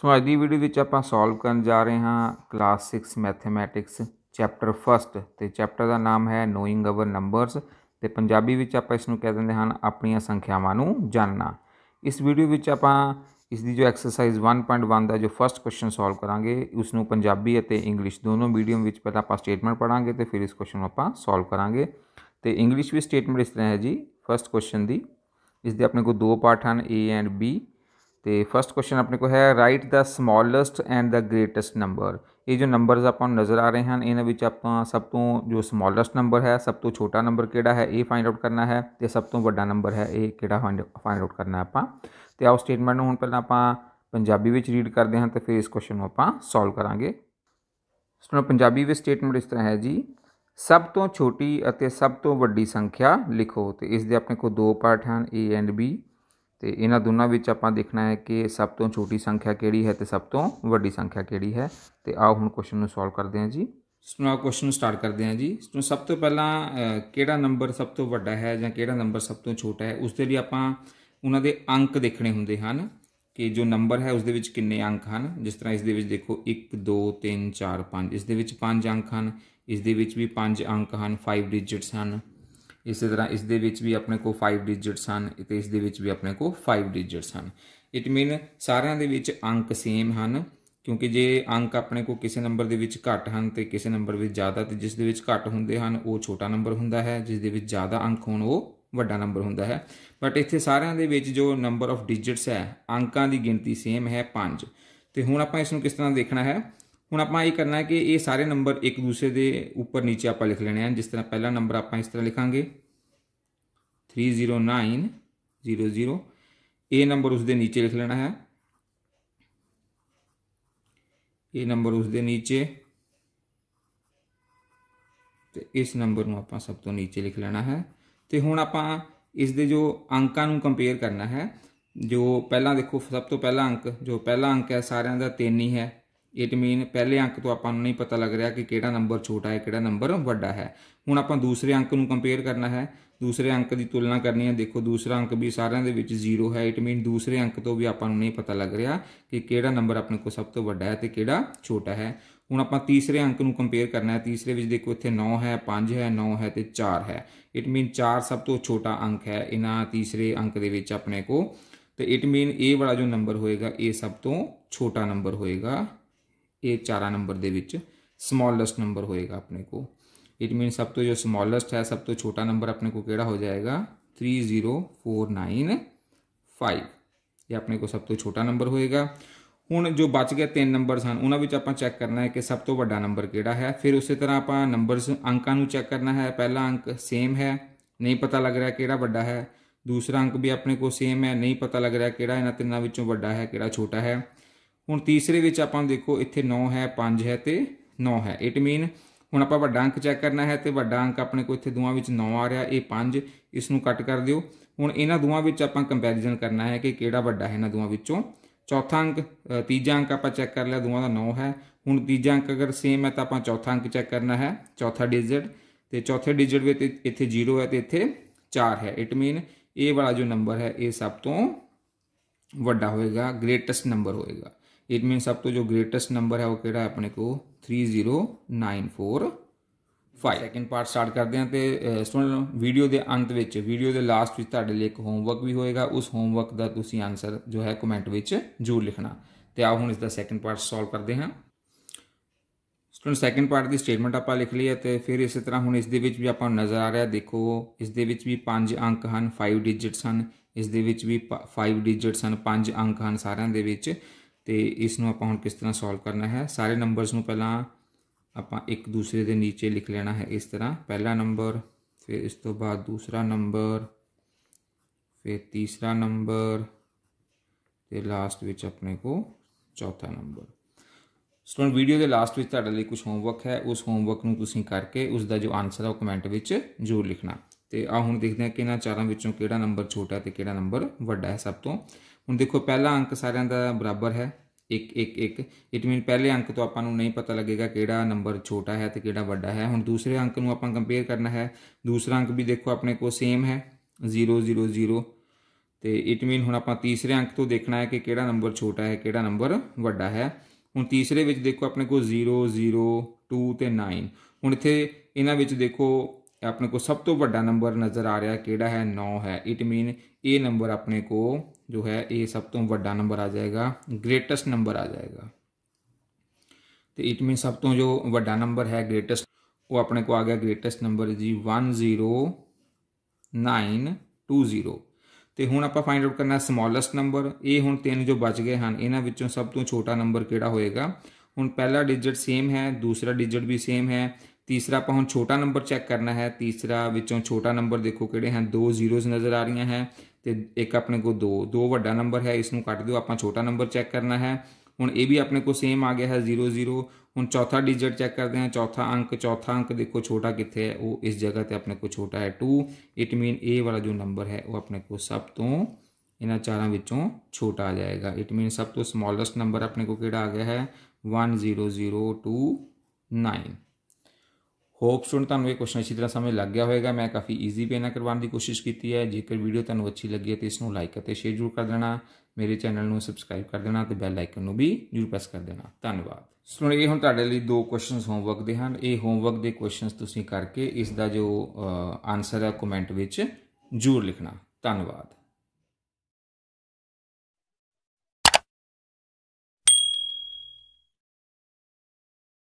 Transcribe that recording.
ਸੋ ਅੱਜ ਦੀ ਵੀਡੀਓ ਵਿੱਚ ਆਪਾਂ ਸੋਲਵ ਕਰਨ ਜਾ ਰਹੇ ਹਾਂ ਕਲਾਸ 6 ਮੈਥਮੈਟਿਕਸ ਚੈਪਟਰ 1 ਤੇ ਚੈਪਟਰ ਦਾ ਨਾਮ ਹੈ ਨੋਇੰਗ ਆਵਰ ਨੰਬਰਸ ਤੇ ਪੰਜਾਬੀ ਵਿੱਚ ਆਪਾਂ ਇਸ ਨੂੰ ਕਹਿ ਦਿੰਦੇ ਹਾਂ ਆਪਣੀਆਂ ਸੰਖਿਆਵਾਂ ਨੂੰ ਜਾਣਨਾ ਇਸ ਵੀਡੀਓ ਵਿੱਚ ਆਪਾਂ ਇਸ ਦੀ ਜੋ ਐਕਸਰਸਾਈਜ਼ 1.1 ਦਾ ਜੋ ਫਰਸਟ ਕੁਐਸਚਨ ਸੋਲਵ ਕਰਾਂਗੇ ਉਸ ਨੂੰ ਪੰਜਾਬੀ ਅਤੇ ਇੰਗਲਿਸ਼ ਦੋਨੋਂ ਮੀਡੀਅਮ ਵਿੱਚ ਪਹਿਲਾਂ ਆਪਾਂ ਸਟੇਟਮੈਂਟ ਪੜਾਂਗੇ ਤੇ ਫਿਰ ਇਸ ਕੁਐਸਚਨ ਨੂੰ ਆਪਾਂ ਸੋਲਵ ਕਰਾਂਗੇ ਤੇ ਇੰਗਲਿਸ਼ ਵਿੱਚ ਸਟੇਟਮੈਂਟ ਇਸ ਤਰ੍ਹਾਂ ਹੈ ਜੀ ਫਰਸਟ ਕੁਐਸਚਨ ਦੀ ਇਸ ਦੇ ਆਪਣੇ ਕੋਲ ਦੋ ਪਾਰਟ ਹਨ A ਐਂਡ B तो फस्ट क्वेश्चन अपने को है write the smallest and the greatest number ये जो नंबर आप नज़र आ रहे हैं इन आप सब तो जो समोलैसट नंबर है सब तो छोटा नंबर कि है ये फाइंड आउट करना है तो सब तो व्डा नंबर है ये कि फाइंड आउट करना है आप आओ स्टेटमेंट हूँ पहले आपी रीड करते हैं तो फिर इस क्वेश्चन आप सोल्व करा पंजाबी स्टेटमेंट इस तरह है जी सब तो छोटी सब तो वीड्डी संख्या लिखो तो इस अपने को दो पार्ट हैं ए एंड बी तो इन दोनों आप देखना है कि सब तो छोटी संख्या कि सब तो वही संख्या कि आओ हूँ क्वेश्चन सॉल्व करते हैं जी सुनाओ क्वेश्चन स्टार्ट करते हैं जी सब तो पहला कि नंबर सब तो व्डा है जो नंबर सब तो छोटा है उसके लिए आप उन्होंने अंक देखने होंगे कि जो नंबर है उस कि अंक हैं जिस तरह इस देखो एक दो तीन चार पाँच इस अंक हैं इस भी पाँच अंक हैं फाइव डिजिट्स हैं ਇਸੇ ਤਰ੍ਹਾਂ ਇਸ ਦੇ ਵਿੱਚ ਵੀ ਆਪਣੇ ਕੋਲ 5 ਡਿਜਿਟਸ ਹਨ ਤੇ ਇਸ ਦੇ ਵਿੱਚ ਵੀ ਆਪਣੇ ਕੋਲ 5 ਡਿਜਿਟਸ ਹਨ ਇਟ ਮੀਨ ਸਾਰਿਆਂ ਦੇ ਵਿੱਚ ਅੰਕ ਸੇਮ ਹਨ ਕਿਉਂਕਿ ਜੇ ਅੰਕ ਆਪਣੇ ਕੋ ਕਿਸੇ ਨੰਬਰ ਦੇ ਵਿੱਚ ਘੱਟ ਹਨ ਤੇ ਕਿਸੇ ਨੰਬਰ ਵਿੱਚ ਜ਼ਿਆਦਾ ਤੇ ਜਿਸ ਦੇ ਵਿੱਚ ਘੱਟ ਹੁੰਦੇ ਹਨ ਉਹ ਛੋਟਾ ਨੰਬਰ ਹੁੰਦਾ ਹੈ ਜਿਸ ਦੇ ਵਿੱਚ ਜ਼ਿਆਦਾ ਅੰਕ ਹੋਣ ਉਹ ਵੱਡਾ ਨੰਬਰ ਹੁੰਦਾ ਹੈ ਬਟ ਇੱਥੇ ਸਾਰਿਆਂ ਦੇ ਵਿੱਚ ਜੋ ਨੰਬਰ ਆਫ ਡਿਜਿਟਸ ਹੈ ਅੰਕਾਂ ਦੀ ਗਿਣਤੀ ਸੇਮ ਹੈ 5 ਤੇ ਹੁਣ ਆਪਾਂ ਇਸ ਨੂੰ ਕਿਸ ਤਰ੍ਹਾਂ ਦੇਖਣਾ ਹੈ हूँ आप करना है कि ये सारे नंबर एक दूसरे के उपर नीचे आप लिख लेने जिस तरह पहला नंबर आप इस तरह लिखा three zero nine zero zero ए नंबर उसके नीचे लिख लेना है ए नंबर उसके नीचे तो इस नंबर आप सब तो नीचे लिख लेना है तो हूँ आप इस दे जो अंकों कंपेयर करना है जो पहला देखो सब तो पहला अंक जो पहला अंक है सारे का तीन ही है इट मीन पहले अंक तो आपको नहीं पता लग रहा कि कहड़ा नंबर छोटा है कि नंबर व्डा है हूँ आप दूसरे अंक न कंपेयर करना है दूसरे अंक की तुलना करनी है देखो दूसरा अंक भी सारे जीरो है इट मीन दूसरे अंक तो भी आपको नहीं पता लग रहा कि कहड़ा नंबर अपने को सब तो व्डा है तो कि छोटा है हूँ आप तीसरे अंक न कंपेयर करना है तीसरे में देखो इतने नौ है पां है नौ है तो चार है इट मीन चार सब तो छोटा अंक है इना तीसरे अंक के अपने को तो इट मीन ए वाला जो नंबर होएगा ये सब तो छोटा नंबर होएगा ये चार नंबर के समॉलैसट नंबर होएगा अपने को इट मीन सब तो जो समॉलैसट है सब तो छोटा नंबर अपने को कड़ा हो जाएगा three zero four nine five ये अपने को सब तो छोटा नंबर होएगा हूँ जो बच गया तीन नंबर हैं उन्होंने आप चैक करना है कि सब तो व्डा नंबर कि है फिर उस तरह आप नंबर अंकों चैक करना है पहला अंक सेम है नहीं पता लग रहा कि व्डा है दूसरा अंक भी अपने को सेम है नहीं पता लग रहा कि इन्होंने तिना है कि छोटा है हूँ तीसरे आप देखो इतने नौ है पं है तो नौ है इट मीन हूँ आप वा अंक चैक करना है तो व्डा अंक अपने को इतने दोवे नौ आ रहा यह पाँच इसमें कट कर दौ हूँ इन दोवें आप कंपैरिजन करना है कि कहड़ा व्डा है इन दोवों चौथा अंक तीजा अंक आप चैक कर लिया दोवों का नौ है हूँ तीजा अंक अगर सेम है तो आप चौथा अंक चैक करना है चौथा डिजिट तो चौथे डिजिट भी इतने जीरो है तो इतने चार है इट मीन ए वाला जो नंबर है ये सब तो वाला होएगा ग्रेटस्ट नंबर होएगा इट मीन सब तो जो ग्रेटेस्ट नंबर है वो कह अपने को three zero nine four five second part start करते हैं तो स्टूडेंट वीडियो के अंत में वीडियो के लास्ट में तेरे लिए एक होमवर्क भी होएगा उस होमवर्क का तुम आंसर जो है कमेंट में जरूर लिखना तो आओ हूँ इसका सैकेंड पार्ट सॉल्व करते हैं स्टूडेंट सैकेंड पार्ट की स्टेटमेंट आप लिख ली है तो फिर इस तरह हूँ इस भी आप नज़र आ रहा देखो इस दे भी पां अंक हैं फाइव डिजिट्स हैं इस भी प फाइव डिजिट्स हैं पां अंक हैं सारे ਤੇ ਇਸ ਨੂੰ ਆਪਾਂ ਹੁਣ ਕਿਸ ਤਰ੍ਹਾਂ ਸੋਲਵ ਕਰਨਾ ਹੈ ਸਾਰੇ ਨੰਬਰਸ ਨੂੰ ਪਹਿਲਾਂ ਆਪਾਂ ਇੱਕ ਦੂਸਰੇ ਦੇ ਨੀਚੇ ਲਿਖ ਲੈਣਾ ਹੈ ਇਸ ਤਰ੍ਹਾਂ ਪਹਿਲਾ ਨੰਬਰ ਫਿਰ ਇਸ ਤੋਂ ਬਾਅਦ ਦੂਸਰਾ ਨੰਬਰ ਫਿਰ ਤੀਸਰਾ ਨੰਬਰ ਤੇ ਲਾਸਟ ਵਿੱਚ ਆਪਣੇ ਕੋ ਚੌਥਾ ਨੰਬਰ ਸਟੂਡੈਂਟ ਵੀਡੀਓ ਦੇ ਲਾਸਟ ਵਿੱਚ ਤੁਹਾਡੇ ਲਈ ਕੁਝ ਹੋਮਵਰਕ ਹੈ ਉਸ ਹੋਮਵਰਕ ਨੂੰ ਤੁਸੀਂ ਕਰਕੇ ਉਸ ਦਾ ਜੋ ਆਨਸਰ ਹੈ ਉਹ ਕਮੈਂਟ ਵਿੱਚ ਜ਼ਰੂਰ ਲਿਖਣਾ ਤੇ ਆ ਹੁਣ ਦੇਖਦੇ ਹਾਂ ਕਿ ਇਹਨਾਂ ਚਾਰਾਂ ਵਿੱਚੋਂ ਕਿਹੜਾ ਨੰਬਰ ਛੋਟਾ ਤੇ ਕਿਹੜਾ ਨੰਬਰ ਵੱਡਾ ਹੈ ਸਭ ਤੋਂ ਹੁਣ ਦੇਖੋ ਪਹਿਲਾ ਅੰਕ ਸਾਰਿਆਂ ਦਾ ਬਰਾਬਰ ਹੈ ਇੱਕ ਇੱਕ ਇੱਕ ਇਟ ਮੀਨ ਪਹਿਲੇ ਅੰਕ ਤੋਂ ਆਪਾਂ ਨੂੰ ਨਹੀਂ ਪਤਾ ਲੱਗੇਗਾ ਕਿਹੜਾ ਨੰਬਰ ਛੋਟਾ ਹੈ ਤੇ ਕਿਹੜਾ ਵੱਡਾ ਹੈ ਹੁਣ ਦੂਸਰੇ ਅੰਕ ਨੂੰ ਆਪਾਂ ਕੰਪੇਅਰ ਕਰਨਾ ਹੈ ਦੂਸਰਾ ਅੰਕ ਵੀ ਦੇਖੋ ਆਪਣੇ ਕੋਲ ਸੇਮ ਹੈ 000 ਤੇ ਇਟ ਮੀਨ ਹੁਣ ਆਪਾਂ ਤੀਸਰੇ ਅੰਕ ਤੋਂ ਦੇਖਣਾ ਹੈ ਕਿ ਕਿਹੜਾ ਨੰਬਰ ਛੋਟਾ ਹੈ ਕਿਹੜਾ ਨੰਬਰ ਵੱਡਾ ਹੈ ਹੁਣ ਤੀਸਰੇ ਵਿੱਚ ਦੇਖੋ ਆਪਣੇ ਕੋਲ 0 0 2 ਤੇ 9 ਹੁਣ ਇੱਥੇ ਇਹਨਾਂ ਵਿੱਚ ਦੇਖੋ अपने को सब तो व्डा नंबर नज़र आ रहा कि है नौ है इट मीन ए नंबर अपने को जो है ये सब तो व्डा नंबर आ जाएगा ग्रेटस्ट नंबर आ जाएगा तो इट मीन सब तो जो व्डा नंबर है ग्रेटस्ट वो अपने को आ गया ग्रेटस्ट नंबर जी one zero nine two zero तो हूँ आप फाइंड आउट करना समोलैसट नंबर ये हूँ तीन जो बच गए हैं इन्होंने सब तो छोटा नंबर कि हूँ पहला डिजिट सेम है दूसरा डिजिट भी सेम है तीसरा आप हम छोटा नंबर चैक करना है तीसरा विचों छोटा नंबर देखो कि दो जीरोज़ नज़र आ रही हैं तो एक अपने को दो दो व्डा नंबर है इसको कट दो आप छोटा नंबर चैक करना है हूँ ये भी अपने को सेम आ गया है जीरो जीरो हूँ चौथा डिजिट चैक करते हैं चौथा अंक चौथा अंक देखो छोटा कितने है वो इस जगह पर अपने को छोटा है टू इट मीन ए वाला जो नंबर है वो अपने को सब तो इन चारों छोटा आ जाएगा इट मीन सब तो समोलैसट नंबर अपने को आ गया है one zero zero two nine hope student ਤੁਹਾਨੂੰ ਇਹ ਕੁਐਸਚਨ ਅੱਛੀ ਤਰ੍ਹਾਂ ਸਮਝ ਲੱਗ ਗਿਆ ਹੋਵੇਗਾ ਮੈਂ ਕਾਫੀ ਈਜ਼ੀ ਵੇ ਨਾਲ ਕਰਵਾਉਣ ਦੀ ਕੋਸ਼ਿਸ਼ ਕੀਤੀ ਹੈ ਜੇਕਰ ਵੀਡੀਓ ਤੁਹਾਨੂੰ ਅੱਛੀ ਲੱਗੀ ਹੈ ਤੇ ਇਸ ਨੂੰ ਲਾਈਕ ਅਤੇ ਸ਼ੇਅਰ ਜ਼ਰੂਰ ਕਰ ਦੇਣਾ ਮੇਰੇ ਚੈਨਲ ਨੂੰ ਸਬਸਕ੍ਰਾਈਬ ਕਰ ਦੇਣਾ ਤੇ ਬੈਲ ਆਈਕਨ ਨੂੰ ਵੀ ਜ਼ਰੂਰ ਪ੍ਰੈਸ ਕਰ ਦੇਣਾ ਧੰਨਵਾਦ ਸਟੂਡੈਂਟ ਇਹ ਹੁਣ ਤੁਹਾਡੇ ਲਈ ਦੋ ਕੁਐਸਚਨਸ ਹੋਮਵਰਕ ਦੇ ਹਨ ਇਹ ਹੋਮਵਰਕ ਦੇ ਕੁਐਸਚਨਸ ਤੁਸੀਂ ਕਰਕੇ ਇਸ ਦਾ ਜੋ ਆਨਸਰ ਹੈ ਕਮੈਂਟ ਵਿੱਚ ਜ਼ਰੂਰ ਲਿਖਣਾ ਧੰਨਵਾਦ